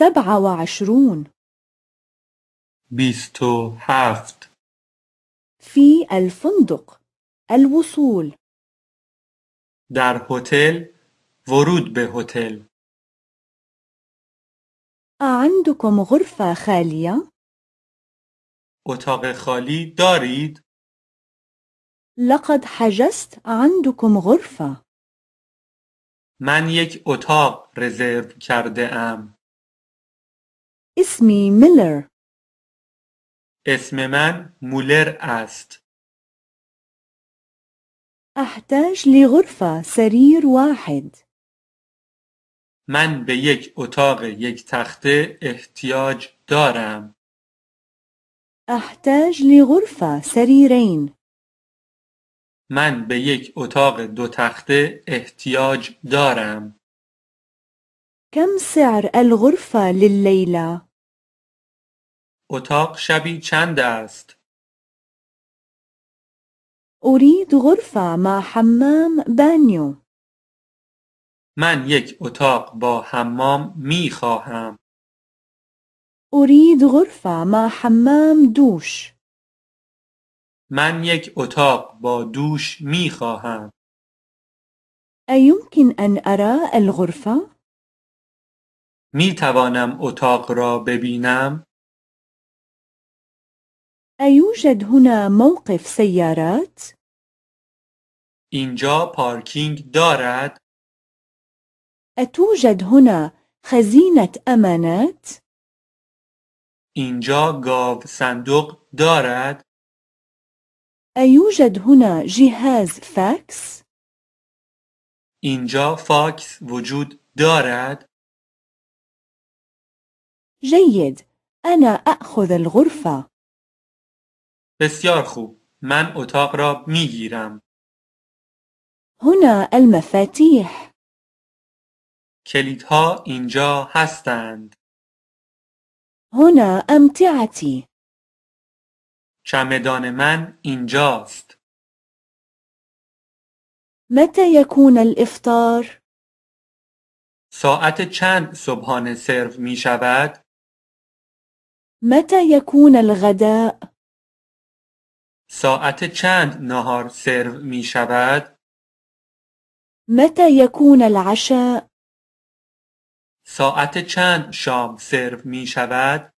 و عشرون بیست و هفت فی الفندق الوصول در هتل ورود به هتل عندكم غرفة خالیه؟ اتاق خالی دارید؟ لقد حجزت عندکم غرفه من یک اتاق رزرو کرده ام. اسمي ميلر اسم من مولر است أحتاج لغرفة سرير واحد من به یک اتاق یک تخته احتیاج دارم أحتاج لغرفة سريرين من به یک اتاق دو تخته احتیاج دارم كم سعر الغرفة لليلة؟ اتاق شبی چند است؟ اريد غرفة مع حمام بانيو. من یک اتاق با حمام می خواهم. اريد غرفة مع حمام دوش. من یک اتاق با دوش می خواهم. أيمكن ان ارى الغرفة؟ می توانم اتاق را ببینم؟ أيوجد هنا موقف سيارات؟ إنجا باركينج دارد؟ أتوجد هنا خزينة أمانات؟ إنجا غاف صندوق دارد؟ أيوجد هنا جهاز فاكس؟ إنجا فاكس وجود دارد؟ جيد، أنا أأخذ الغرفة. بسیار خوب. من اتاق را می گیرم. هنا المفاتیح. کلیدها اینجا هستند. هنا امتعتی. چمدان من اینجاست. متی یکون الافطار؟ ساعت چند صبحانه سرو می شود؟ متی یکون الغداء؟ ساعت چند نهار سرو می شود؟ متی یکون العشاء؟ ساعت چند شام سرو می شود؟